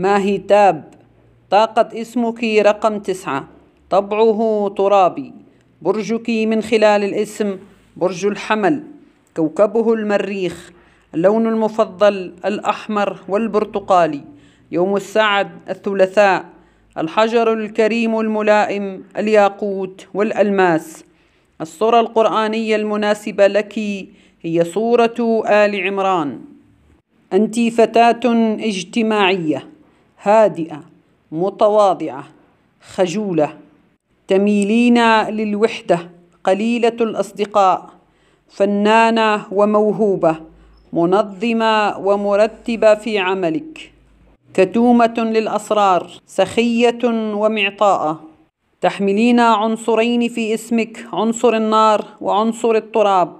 ماهي تاب طاقة اسمك رقم تسعة طبعه ترابي برجك من خلال الاسم برج الحمل كوكبه المريخ اللون المفضل الأحمر والبرتقالي يوم السعد الثلاثاء الحجر الكريم الملائم الياقوت والألماس الصورة القرآنية المناسبة لك هي صورة آل عمران أنت فتاة اجتماعية هادئة متواضعة خجولة تميلين للوحدة قليلة الأصدقاء فنانة وموهوبة منظمة ومرتبة في عملك كتومة للأسرار سخية ومعطاءة تحملين عنصرين في اسمك عنصر النار وعنصر التراب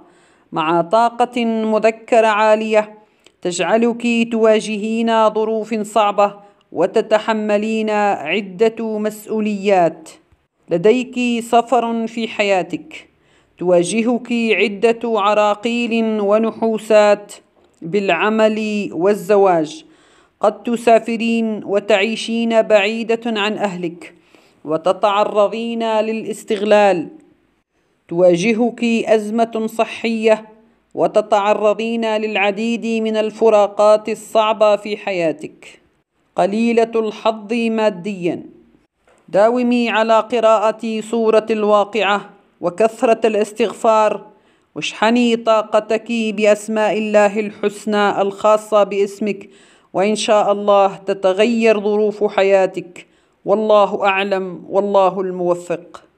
مع طاقة مذكرة عالية تجعلك تواجهين ظروف صعبة وتتحملين عدة مسؤوليات لديك سفر في حياتك تواجهك عدة عراقيل ونحوسات بالعمل والزواج قد تسافرين وتعيشين بعيدة عن أهلك وتتعرضين للاستغلال تواجهك أزمة صحية وتتعرضين للعديد من الفراقات الصعبة في حياتك قليلة الحظ ماديا داومي على قراءة سورة الواقعة وكثرة الاستغفار واشحني طاقتك بأسماء الله الحسنى الخاصة باسمك وإن شاء الله تتغير ظروف حياتك والله أعلم والله الموفق